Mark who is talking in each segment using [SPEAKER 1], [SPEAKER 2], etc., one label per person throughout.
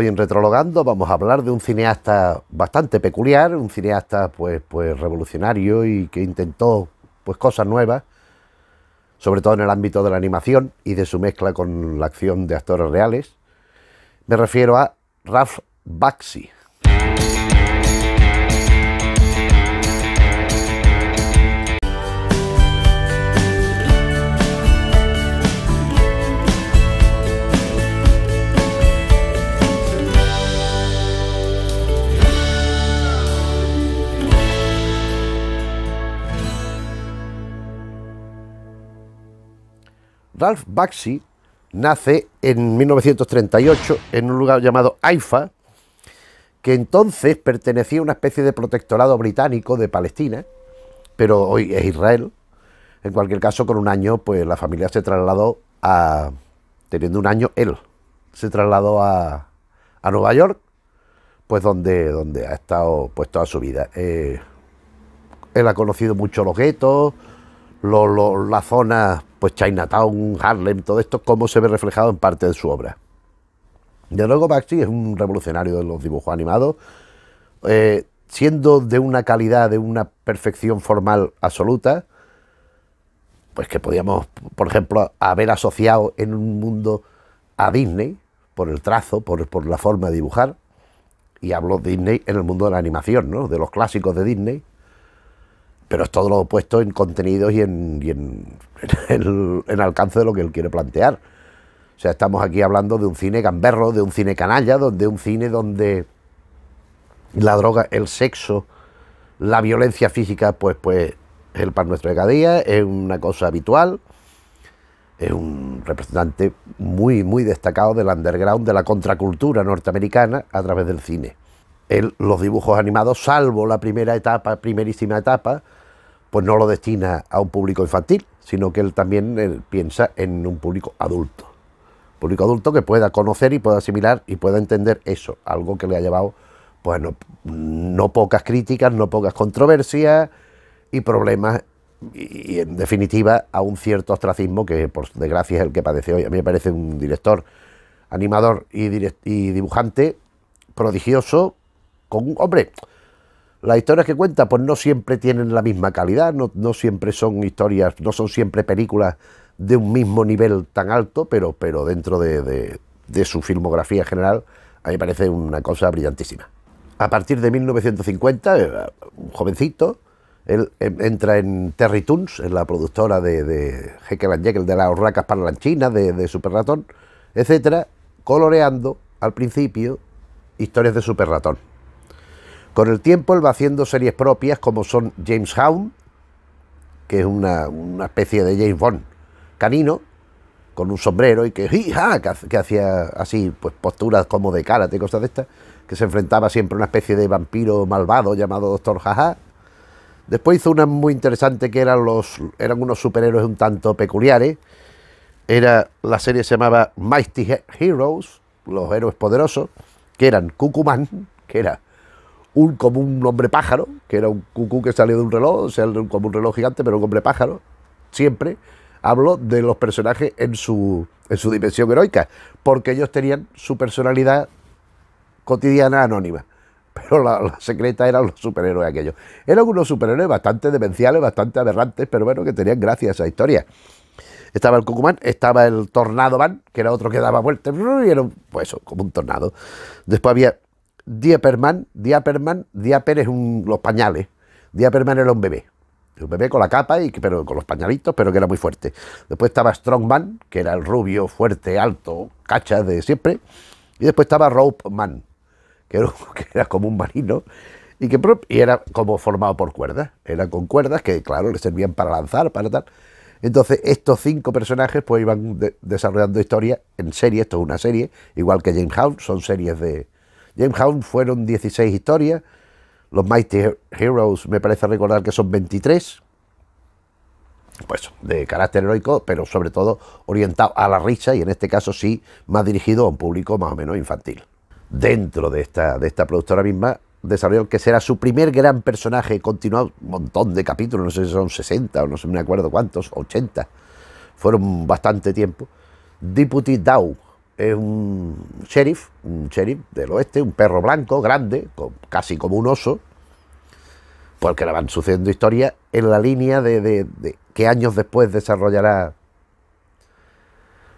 [SPEAKER 1] Hoy en Retrologando vamos a hablar de un cineasta bastante peculiar, un cineasta pues, pues revolucionario y que intentó pues cosas nuevas, sobre todo en el ámbito de la animación y de su mezcla con la acción de actores reales. Me refiero a Ralph Baxi. Ralph Baxi nace en 1938 en un lugar llamado Haifa, que entonces pertenecía a una especie de protectorado británico de Palestina, pero hoy es Israel. En cualquier caso, con un año, pues la familia se trasladó a, teniendo un año él, se trasladó a, a Nueva York, pues donde, donde ha estado pues toda su vida. Eh, él ha conocido mucho los guetos, lo, la zona, pues Chinatown, Harlem, todo esto, cómo se ve reflejado en parte de su obra. De luego Baxi es un revolucionario de los dibujos animados, eh, siendo de una calidad, de una perfección formal absoluta, pues que podíamos, por ejemplo, haber asociado en un mundo a Disney, por el trazo, por, por la forma de dibujar, y hablo de Disney en el mundo de la animación, ¿no? de los clásicos de Disney, pero es todo lo opuesto en contenidos y, en, el, alcance de lo que él quiere plantear. O sea, estamos aquí hablando de un cine gamberro, de un cine canalla, de un cine donde la droga, el sexo, la violencia física, pues, pues es el pan nuestro de cada día, es una cosa habitual. Es un representante muy, muy destacado del underground, de la contracultura norteamericana a través del cine. los dibujos animados, salvo la primera etapa, primerísima etapa, pues no lo destina a un público infantil, sino que él también eh, piensa en un público adulto. Público adulto que pueda conocer y pueda asimilar y pueda entender eso, algo que le ha llevado pues no, pocas críticas, no pocas controversias y problemas y, en definitiva a un cierto ostracismo que por desgracia es el que padece hoy. A mí me parece un director, animador y, y dibujante prodigioso, con un hombre, las historias que cuenta pues no siempre tienen la misma calidad, no, siempre son historias, no son siempre películas de un mismo nivel tan alto, pero, dentro de, su filmografía general a mí me parece una cosa brillantísima. A partir de 1950, eh, un jovencito, él entra en Terry Toons, en la productora de, de Jekyll Jekyll, de las horracas parlanchinas, de, de Super Ratón, etcétera, coloreando al principio historias de Super Ratón. Con el tiempo él va haciendo series propias como son James Hound, que es una, especie de James Bond canino, con un sombrero y que, hacía así, pues posturas como de cara, y cosas de estas, que se enfrentaba siempre a una especie de vampiro malvado llamado Doctor Jaja. Después hizo una muy interesante que eran, los, eran unos superhéroes un tanto peculiares. Era, la serie se llamaba Mighty Heroes, los héroes poderosos, que eran Cucumán, que era un, como hombre pájaro, que era un cucú que salió de un reloj, o sea, como un reloj gigante, pero un hombre pájaro, siempre habló de los personajes en su, en su dimensión heroica, porque ellos tenían su personalidad cotidiana anónima pero la, secreta eran los superhéroes aquellos. Eran unos superhéroes bastante demenciales, bastante aberrantes, pero bueno, que tenían gracia a esa historia. Estaba el Cucumán, estaba el Tornado van que era otro que daba vueltas, y era, pues, como un tornado. Después había Dieperman, Diaperman, Diaper es los pañales, Diaperman era un bebé, un bebé con la capa y pero con los pañalitos, pero que era muy fuerte. Después estaba Strongman, que era el rubio, fuerte, alto, cacha de siempre, y después estaba Rope Man, que era como un marino, y que era como formado por cuerdas, era con cuerdas que, claro, le servían para lanzar, para tal. Entonces, estos cinco personajes pues iban desarrollando historia en serie, esto es una serie, igual que James Hound, son series de, James Hound fueron 16 historias, los Mighty Heroes me parece recordar que son 23, pues de carácter heroico, pero sobre todo orientado a la risa y en este caso sí más dirigido a un público más o menos infantil. Dentro de esta, de esta productora misma desarrolló que será su primer gran personaje continuado, un montón de capítulos, no sé si son 60 o no sé, me acuerdo cuántos, 80, fueron bastante tiempo, Deputy Dow, es un sheriff, un sheriff del oeste, un perro blanco, grande, casi como un oso, porque pues le van sucediendo historias en la línea de, que años después desarrollará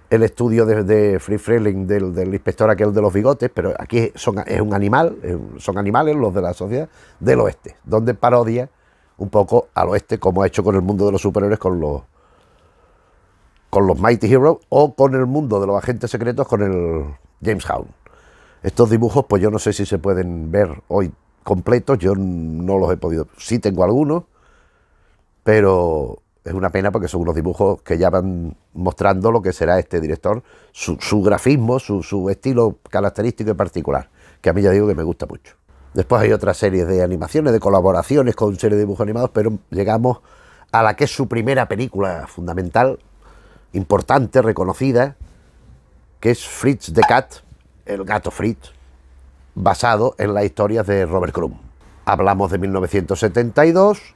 [SPEAKER 1] el estudio de, Free Freeling del, inspector aquel de los bigotes, pero aquí son, es un animal, son animales los de la sociedad del oeste, donde parodia un poco al oeste, como ha hecho con el mundo de los superiores con los con los Mighty Heroes o con el mundo de los agentes secretos con el James Hound. Estos dibujos, pues yo no sé si se pueden ver hoy completos, yo no los he podido. Sí tengo algunos, pero es una pena porque son unos dibujos que ya van mostrando lo que será este director, su, grafismo, su, su, estilo característico y particular, que a mí ya digo que me gusta mucho. Después hay otra serie de animaciones, de colaboraciones con series de dibujos animados, pero llegamos a la que es su primera película fundamental, importante, reconocida, que es Fritz the Cat, el gato Fritz, basado en las historias de Robert Crumb. Hablamos de 1972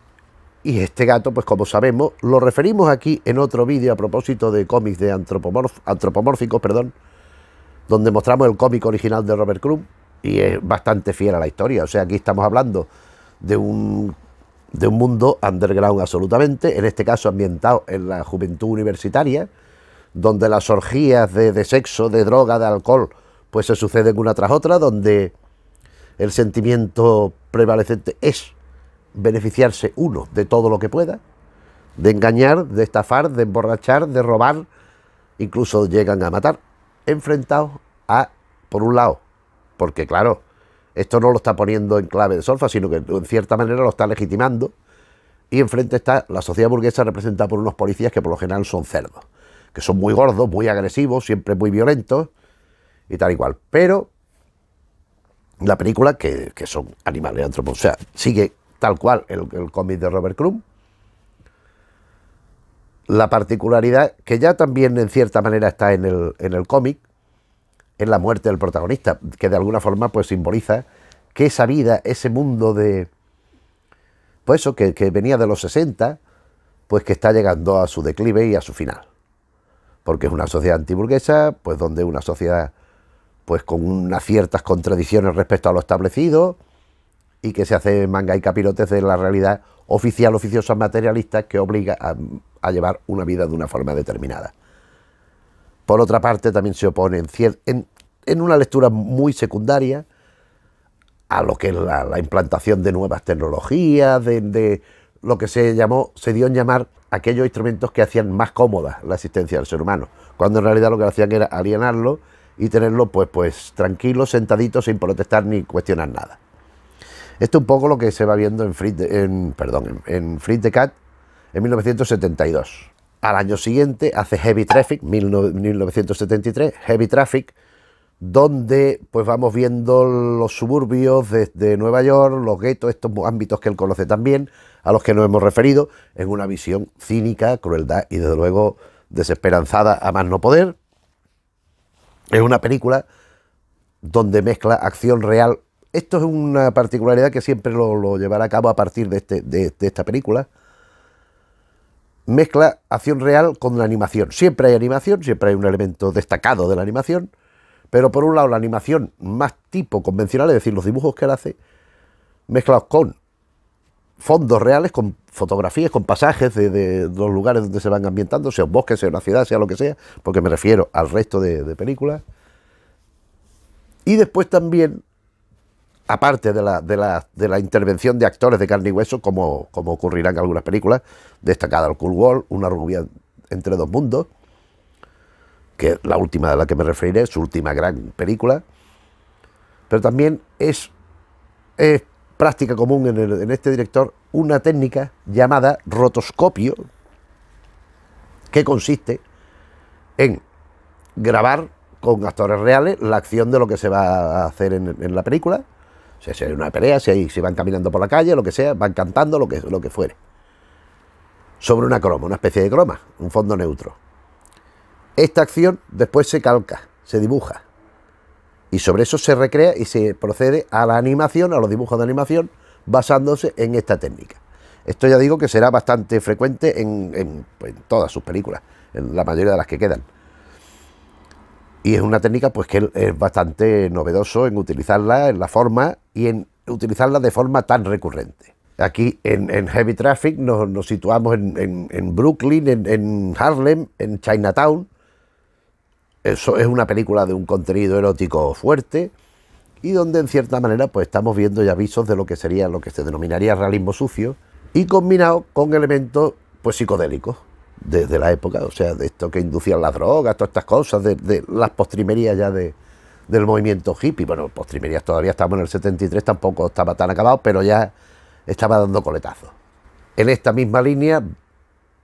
[SPEAKER 1] y este gato, pues como sabemos, lo referimos aquí en otro vídeo a propósito de cómics de antropomórficos, perdón, donde mostramos el cómic original de Robert Crumb y es bastante fiel a la historia. O sea, aquí estamos hablando de un de un mundo underground absolutamente, en este caso ambientado en la juventud universitaria, donde las orgías de, sexo, de droga, de alcohol, pues se suceden una tras otra, donde el sentimiento prevalecente es beneficiarse uno de todo lo que pueda, de engañar, de estafar, de emborrachar, de robar, incluso llegan a matar, enfrentados a, por un lado, porque claro, esto no lo está poniendo en clave de solfa, sino que en cierta manera lo está legitimando. Y enfrente está la sociedad burguesa representada por unos policías que por lo general son cerdos, que son muy gordos, muy agresivos, siempre muy violentos y tal y cual. Pero la película, que, son animales antropos, o sea, sigue tal cual el, cómic de Robert Crumb. La particularidad, que ya también en cierta manera está en el, en el cómic, es la muerte del protagonista, que de alguna forma pues simboliza que esa vida, ese mundo de... Pues eso, que, venía de los 60, pues que está llegando a su declive y a su final. Porque es una sociedad antiburguesa, pues donde una sociedad pues con unas ciertas contradicciones respecto a lo establecido y que se hace manga y capirotes de la realidad oficial, oficiosa, materialista que obliga a llevar una vida de una forma determinada. Por otra parte, también se opone en, una lectura muy secundaria a lo que es la, implantación de nuevas tecnologías, de, lo que se llamó, se dio en llamar aquellos instrumentos que hacían más cómoda la existencia del ser humano, cuando en realidad lo que hacían era alienarlo y tenerlo pues, pues tranquilo, sentadito, sin protestar ni cuestionar nada. Esto es un poco lo que se va viendo en Fritz, en, perdón, en, de Cat en 1972. Al año siguiente hace Heavy Traffic, 1973, Heavy Traffic, donde pues vamos viendo los suburbios de, Nueva York, los guetos, estos ámbitos que él conoce también, a los que nos hemos referido, en una visión cínica, crueldad y desde luego desesperanzada a más no poder. Es una película donde mezcla acción real. Esto es una particularidad que siempre lo, llevará a cabo a partir de este, esta película mezcla acción real con la animación. Siempre hay animación, siempre hay un elemento destacado de la animación, pero por un lado la animación más tipo convencional, es decir, los dibujos que él hace, mezclados con fondos reales, con fotografías, con pasajes de, los lugares donde se van ambientando, sea un bosque, sea una ciudad, sea lo que sea, porque me refiero al resto de, de películas. Y después también aparte de la, intervención de actores de carne y hueso, como, como ocurrirá en algunas películas, destacada el Cool World, Una rubia entre dos mundos, que es la última de la que me referiré, su última gran película, pero también es, práctica común en, este director una técnica llamada rotoscopio, que consiste en grabar con actores reales la acción de lo que se va a hacer en la película, o sea, si hay una pelea, si, si van caminando por la calle, lo que sea, van cantando, lo que, lo que fuere. Sobre una croma, una especie de croma, un fondo neutro. Esta acción después se calca, se dibuja. Y sobre eso se recrea y se procede a la animación, a los dibujos de animación, basándose en esta técnica. Esto ya digo que será bastante frecuente en, en pues, todas sus películas, en la mayoría de las que quedan. Y es una técnica pues que es bastante novedoso en utilizarla en la forma y en utilizarla de forma tan recurrente. Aquí en, Heavy Traffic nos, situamos en, Brooklyn, en, Harlem, en Chinatown. Eso es una película de un contenido erótico fuerte y donde en cierta manera pues estamos viendo ya avisos de lo que sería lo que se denominaría realismo sucio y combinado con elementos pues psicodélicos ...desde la época, o sea, de esto que inducían las drogas, todas estas cosas, de las postrimerías ya de, del movimiento hippie. Bueno, postrimerías todavía estamos en el 73, tampoco estaba tan acabado, pero ya estaba dando coletazos. En esta misma línea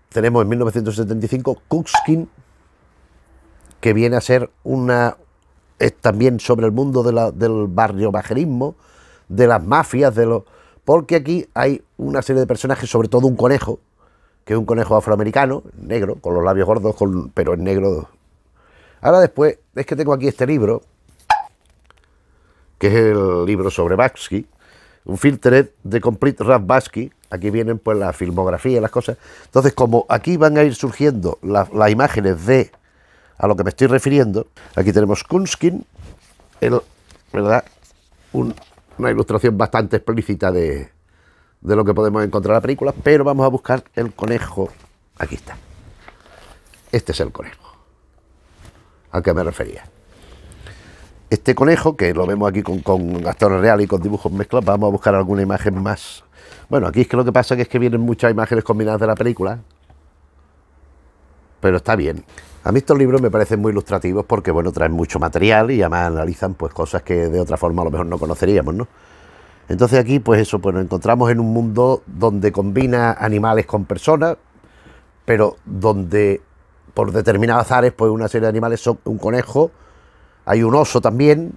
[SPEAKER 1] tenemos en 1975 Kukskin, que viene a ser una. también sobre el mundo del barrio bajerismo, de las mafias, de los. Porque aquí hay una serie de personajes, sobre todo un conejo, que es un conejo afroamericano, negro, con los labios gordos, pero es negro. Ahora después, es que tengo aquí este libro, que es el libro sobre Baksky, un filtret de Complete Rap Baski, aquí vienen pues la filmografía y las cosas. Entonces, como aquí van a ir surgiendo las imágenes de a lo que me estoy refiriendo, aquí tenemos Kunskin, el, ¿verdad? una ilustración bastante explícita de, de lo que podemos encontrar en la película, pero vamos a buscar el conejo. Aquí está. Este es el conejo al que me refería. Este conejo, que lo vemos aquí con, con actores reales y con dibujos mezclados, vamos a buscar alguna imagen más. Bueno, aquí es que lo que pasa es que vienen muchas imágenes combinadas de la película, pero está bien. A mí estos libros me parecen muy ilustrativos porque, bueno, traen mucho material y además analizan pues cosas que de otra forma a lo mejor no conoceríamos, ¿no? Entonces aquí, pues eso, pues nos encontramos en un mundo donde combina animales con personas, pero donde por determinados azares, pues una serie de animales son un conejo, hay un oso también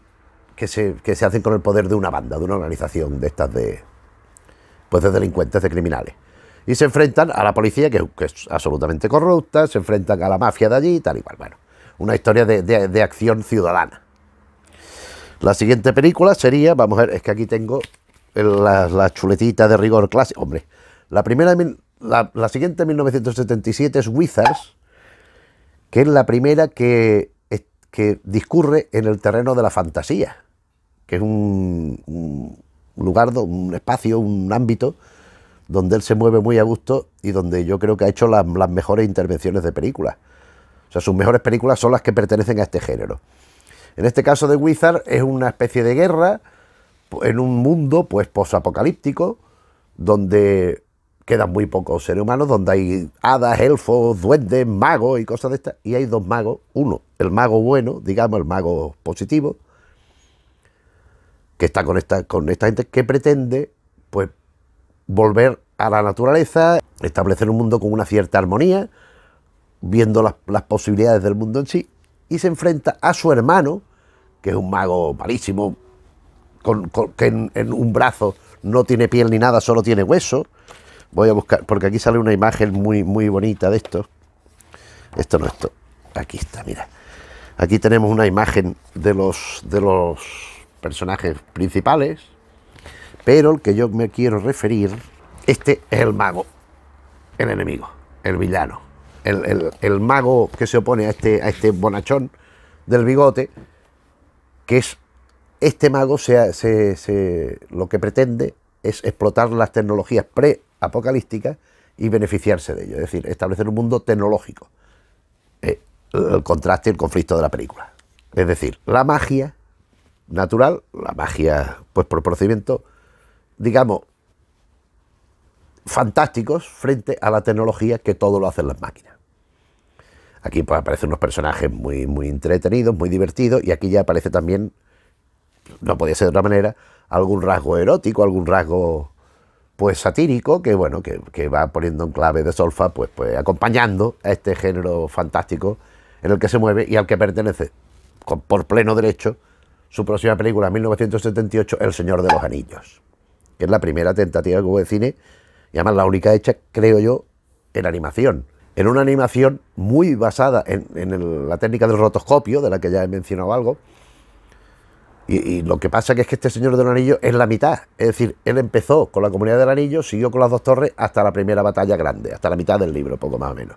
[SPEAKER 1] que se, hacen con el poder de una banda, de una organización de estas de, pues de delincuentes, de criminales. Y se enfrentan a la policía, que, es absolutamente corrupta, se enfrentan a la mafia de allí y tal y cual. Bueno, una historia de, acción ciudadana. La siguiente película sería, vamos a ver, es que aquí tengo la, la chuletita de rigor clásico. Hombre, la primera, la, la siguiente 1977 es Wizards, que es la primera que que discurre en el terreno de la fantasía, que es un, lugar, un espacio, un ámbito donde él se mueve muy a gusto y donde yo creo que ha hecho las, mejores intervenciones de películas. O sea, sus mejores películas son las que pertenecen a este género. En este caso de Wizard es una especie de guerra en un mundo pues posapocalíptico donde quedan muy pocos seres humanos donde hay hadas, elfos, duendes, magos y cosas de estas. Y hay dos magos. Uno, el mago bueno, digamos, el mago positivo, que está con esta, con esta gente que pretende, pues, volver a la naturaleza, establecer un mundo con una cierta armonía, viendo las, posibilidades del mundo en sí, y se enfrenta a su hermano, que es un mago malísimo, que en un brazo no tiene piel ni nada, solo tiene hueso voy a buscar, porque aquí sale una imagen muy, muy bonita de esto. Esto no, es esto. Aquí está, mira. Aquí tenemos una imagen de los, de los personajes principales, pero el que yo me quiero referir, este es el mago, el enemigo, el villano, el, mago que se opone a este, a este bonachón del bigote, que es este mago se, se, lo que pretende es explotar las tecnologías pre apocalíptica y beneficiarse de ello, es decir, establecer un mundo tecnológico. Eh, el contraste y el conflicto de la película. Es decir, la magia natural, la magia pues por procedimiento, digamos, fantásticos frente a la tecnología que todo lo hacen las máquinas. Aquí pues, aparecen unos personajes muy, muy entretenidos, muy divertidos, y aquí ya aparece también, no podía ser de otra manera, algún rasgo erótico, algún rasgo pues satírico, que bueno, que, va poniendo en clave de solfa, pues, pues acompañando a este género fantástico en el que se mueve y al que pertenece por pleno derecho su próxima película, 1978, El Señor de los Anillos, que es la primera tentativa que hubo de cine y además la única hecha, creo yo, en animación. En una animación muy basada en, en la técnica del rotoscopio, de la que ya he mencionado algo, y, lo que pasa que es que este señor del anillo es la mitad. Es decir, él empezó con la comunidad del anillo, siguió con las dos torres hasta la primera batalla grande, hasta la mitad del libro, poco más o menos.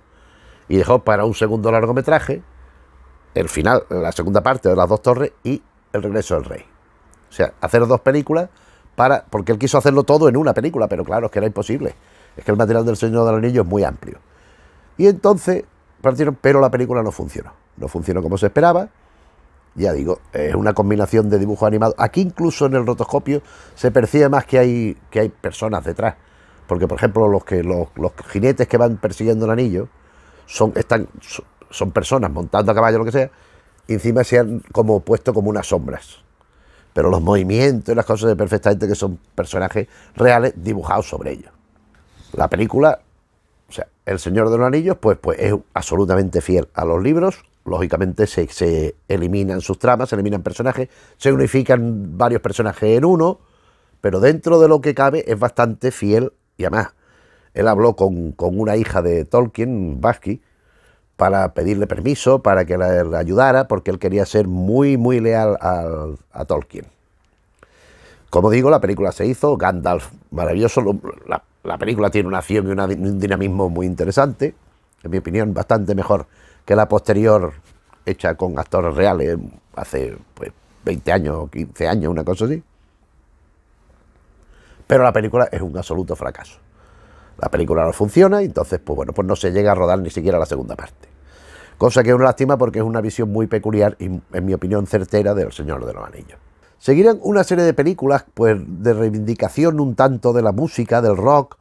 [SPEAKER 1] Y dejó para un segundo largometraje el final, la segunda parte de las dos torres y el regreso del rey. O sea, hacer dos películas para. porque él quiso hacerlo todo en una película, pero claro, es que era imposible. Es que el material del Señor del Anillo es muy amplio. Y entonces partieron, pero la película no funcionó. No funcionó como se esperaba ya digo, es una combinación de dibujos animados. Aquí incluso en el rotoscopio se percibe más que hay, que hay personas detrás. Porque, por ejemplo, los, que, los, jinetes que van persiguiendo el anillo son, están, son personas montando a caballo, lo que sea, encima se han como puesto como unas sombras. Pero los movimientos y las cosas de perfectamente que son personajes reales dibujados sobre ellos. La película, o sea, El Señor de los Anillos, pues, pues es absolutamente fiel a los libros lógicamente se, eliminan sus tramas, se eliminan personajes, se unifican varios personajes en uno, pero dentro de lo que cabe es bastante fiel y además él habló con, una hija de Tolkien, Vázquez... para pedirle permiso, para que la, ayudara, porque él quería ser muy, muy leal a, Tolkien. Como digo, la película se hizo, Gandalf, maravilloso, la, película tiene una acción y un dinamismo muy interesante, en mi opinión, bastante mejor que la posterior, hecha con actores reales, hace pues, 20 años, o 15 años, una cosa así. Pero la película es un absoluto fracaso. La película no funciona y entonces, pues bueno, pues no se llega a rodar ni siquiera la segunda parte. Cosa que es una lástima porque es una visión muy peculiar y, en mi opinión, certera del Señor de los Anillos. Seguirán una serie de películas, pues, de reivindicación un tanto de la música, del rock,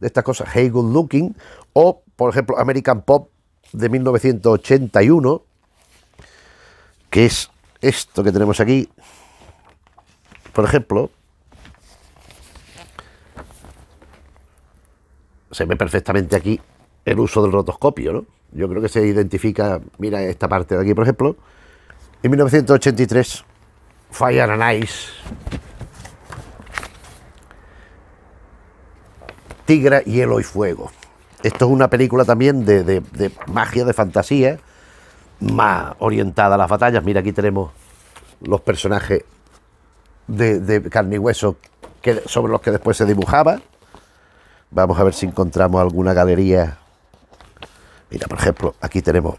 [SPEAKER 1] de estas cosas, Hey Good Looking, o, por ejemplo, American Pop, de 1981, que es esto que tenemos aquí, por ejemplo, se ve perfectamente aquí el uso del rotoscopio, ¿no? Yo creo que se identifica, mira esta parte de aquí, por ejemplo, en 1983, Fire and Ice, Tigra, Hielo y Fuego. Esto es una película también de, magia, de fantasía, más orientada a las batallas. Mira, aquí tenemos los personajes de, carne y hueso sobre los que después se dibujaba. Vamos a ver si encontramos alguna galería. Mira, por ejemplo, aquí tenemos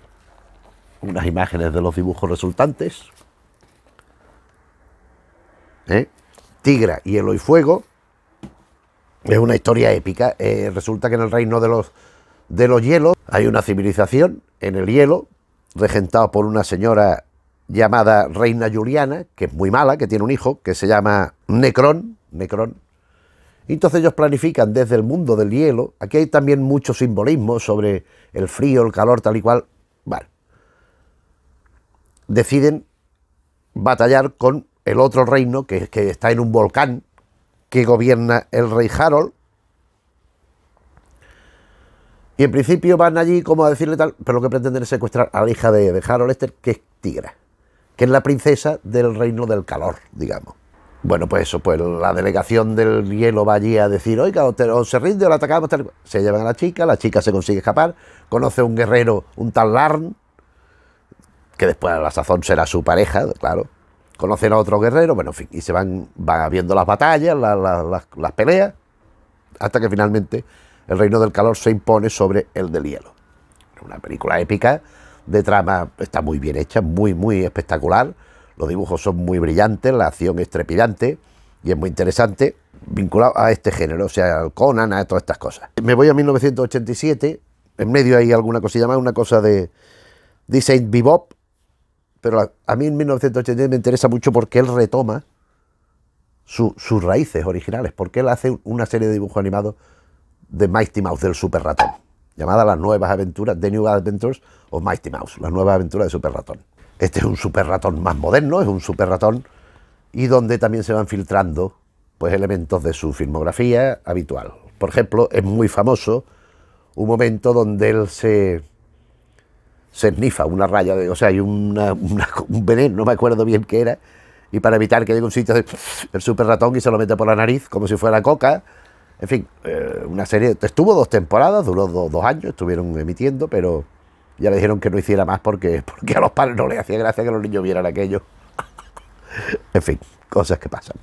[SPEAKER 1] unas imágenes de los dibujos resultantes. ¿Eh? Tigra, hielo y fuego. Es una historia épica. Eh, resulta que en el reino de los, de los hielos hay una civilización en el hielo, regentada por una señora llamada Reina Juliana, que es muy mala, que tiene un hijo, que se llama Necron. Necron. Y entonces ellos planifican desde el mundo del hielo. Aquí hay también mucho simbolismo sobre el frío, el calor, tal y cual. Vale. Deciden batallar con el otro reino que, que está en un volcán que gobierna el rey Harold. Y en principio van allí como a decirle tal, pero lo que pretenden es secuestrar a la hija de, Harold Esther... que es Tigra, que es la princesa del reino del calor, digamos. Bueno, pues eso, pues la delegación del hielo va allí a decir, oiga, o, se rinde o la atacamos. Tal". Se llevan a la chica, la chica se consigue escapar, conoce a un guerrero, un tal Larn, que después a la sazón será su pareja, claro conocen a otro guerrero, bueno, y se van, van viendo las batallas, las, peleas, hasta que finalmente el reino del calor se impone sobre el del hielo. Una película épica, de trama está muy bien hecha, muy, muy espectacular. Los dibujos son muy brillantes, la acción es trepidante y es muy interesante vinculado a este género, o sea, al Conan, a todas estas cosas. Me voy a 1987, en medio hay alguna cosilla más, una cosa de, de Bebop, pero a mí en 1980 me interesa mucho porque él retoma sus raíces originales, porque él hace una serie de dibujos animados de Mighty Mouse del Super Ratón, llamada Las Nuevas Aventuras, The New Adventures o Mighty Mouse, Las Nuevas Aventuras de Super Ratón. Este es un Super Ratón más moderno, es un Super Ratón, y donde también se van filtrando pues, elementos de su filmografía habitual. Por ejemplo, es muy famoso un momento donde él se ...se esnifa una raya, de, o sea, hay un veneno, no me acuerdo bien qué era, y para evitar que llegue un sitio de, el super ratón y se lo mete por la nariz como si fuera coca. En fin, eh, una serie, estuvo dos temporadas, duró dos años, estuvieron emitiendo, pero ya le dijeron que no hiciera más porque, porque a los padres no les hacía gracia que los niños vieran aquello. en fin, cosas que pasan.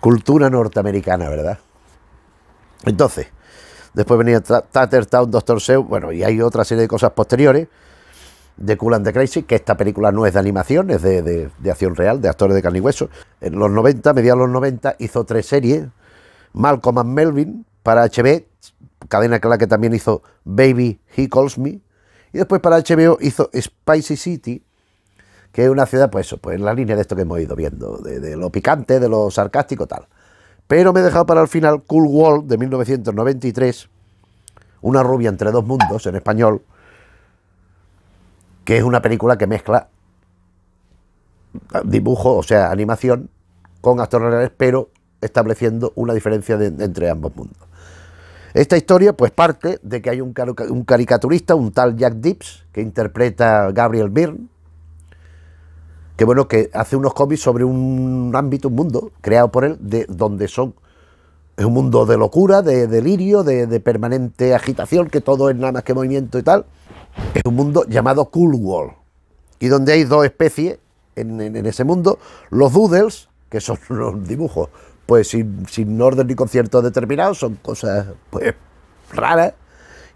[SPEAKER 1] Cultura norteamericana, ¿verdad? Entonces, Después venía Tattertown, Doctor Seuss, bueno, y hay otra serie de cosas posteriores de Cool and the Crazy, que esta película no es de animación, es de, acción real, de actores de carne y hueso. En los 90, mediados de los 90, hizo tres series, Malcolm and Melvin para HB, cadena que la que también hizo Baby He Calls Me, y después para HBO hizo Spicy City, que es una ciudad, pues eso, pues en la línea de esto que hemos ido viendo, de, de lo picante, de lo sarcástico, tal. Pero me he dejado para el final Cool Wall de 1993, Una rubia entre dos mundos en español, que es una película que mezcla dibujo, o sea, animación, con actores reales, pero estableciendo una diferencia entre ambos mundos. Esta historia pues parte de que hay un, un caricaturista, un tal Jack Dips, que interpreta Gabriel Byrne, que bueno, que hace unos cómics sobre un ámbito, un mundo creado por él, de donde son. Es un mundo de locura, de delirio, de, permanente agitación, que todo es nada más que movimiento y tal. Es un mundo llamado Cool World, y donde hay dos especies en, ese mundo, los doodles, que son los dibujos, pues sin, orden ni concierto determinado, son cosas pues raras,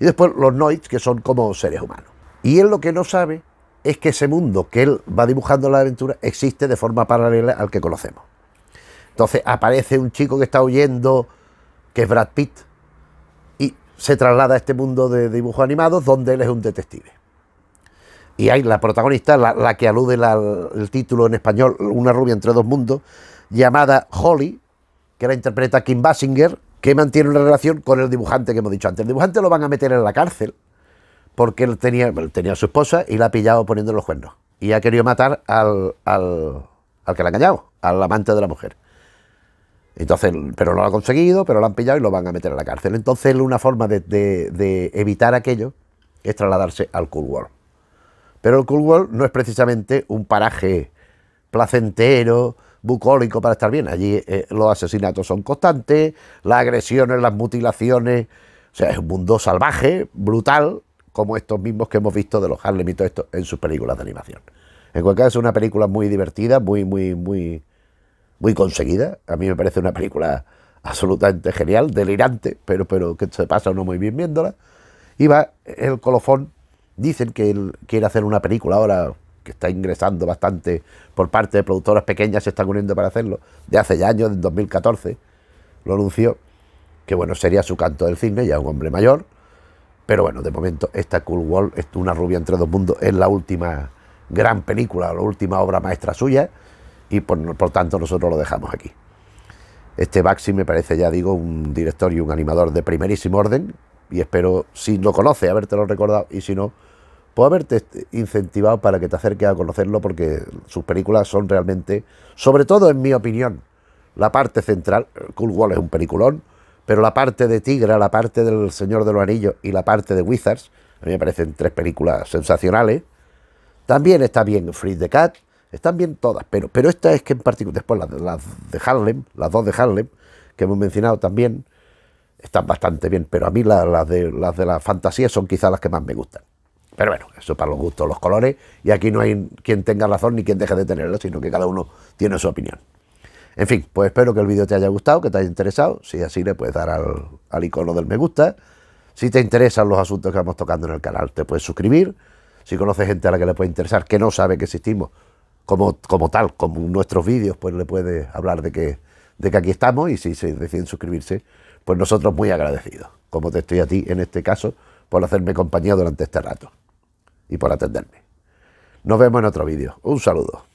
[SPEAKER 1] y después los noids, que son como seres humanos. Y él lo que no sabe es que ese mundo que él va dibujando en la aventura existe de forma paralela al que conocemos. Entonces aparece un chico que está huyendo, que es Brad Pitt, y se traslada a este mundo de dibujos animados donde él es un detective. Y hay la protagonista, la, que alude el título en español, Una rubia entre dos mundos, llamada Holly, que la interpreta Kim Basinger, que mantiene una relación con el dibujante que hemos dicho antes. El dibujante lo van a meter en la cárcel porque él tenía, tenía a su esposa y la ha pillado poniendo los cuernos. Y ha querido matar al, al, al que la ha engañado, al amante de la mujer. Entonces, pero no lo ha conseguido, pero lo han pillado y lo van a meter a la cárcel. Entonces, una forma de, de, evitar aquello es trasladarse al Cool World. Pero el Cool World no es precisamente un paraje placentero, bucólico para estar bien. Allí eh, los asesinatos son constantes, las agresiones, las mutilaciones. O sea, es un mundo salvaje, brutal, como estos mismos que hemos visto de los Harlem y todo esto en sus películas de animación. En cualquier caso, es una película muy divertida, muy, muy, muy, muy conseguida. A mí me parece una película absolutamente genial, delirante, pero, pero que se pasa uno muy bien viéndola. Y va el colofón, dicen que él quiere hacer una película ahora que está ingresando bastante por parte de productoras pequeñas, se están uniendo para hacerlo, de hace ya años, en 2014, lo anunció, que bueno, sería su canto del cine, ya un hombre mayor, pero bueno, de momento esta Cool Wall, una rubia entre dos mundos, es la última gran película, la última obra maestra suya y por, tanto nosotros lo dejamos aquí. Este Baxi me parece, ya digo, un director y un animador de primerísimo orden y espero, si lo conoce conoces, lo recordado y si no, puedo haberte incentivado para que te acerques a conocerlo porque sus películas son realmente, sobre todo en mi opinión, la parte central, Cool Wall es un peliculón, pero la parte de Tigra, la parte del Señor de los Anillos y la parte de Wizards, a mí me parecen tres películas sensacionales. También está bien Free the Cat, están bien todas, pero, pero esta es que en particular, después las, de Harlem, las dos de Harlem, que hemos mencionado también, están bastante bien, pero a mí las, de, las de la fantasía son quizás las que más me gustan. Pero bueno, eso para los gustos, los colores, y aquí no hay quien tenga razón ni quien deje de tenerlo, sino que cada uno tiene su opinión. En fin, pues espero que el vídeo te haya gustado, que te haya interesado. Si así, le puedes dar al, icono del me gusta. Si te interesan los asuntos que vamos tocando en el canal, te puedes suscribir. Si conoces gente a la que le puede interesar, que no sabe que existimos como, como tal, como nuestros vídeos, pues le puedes hablar de que, de que aquí estamos. Y si se deciden suscribirse, pues nosotros muy agradecidos, como te estoy a ti en este caso, por hacerme compañía durante este rato y por atenderme. Nos vemos en otro vídeo. Un saludo.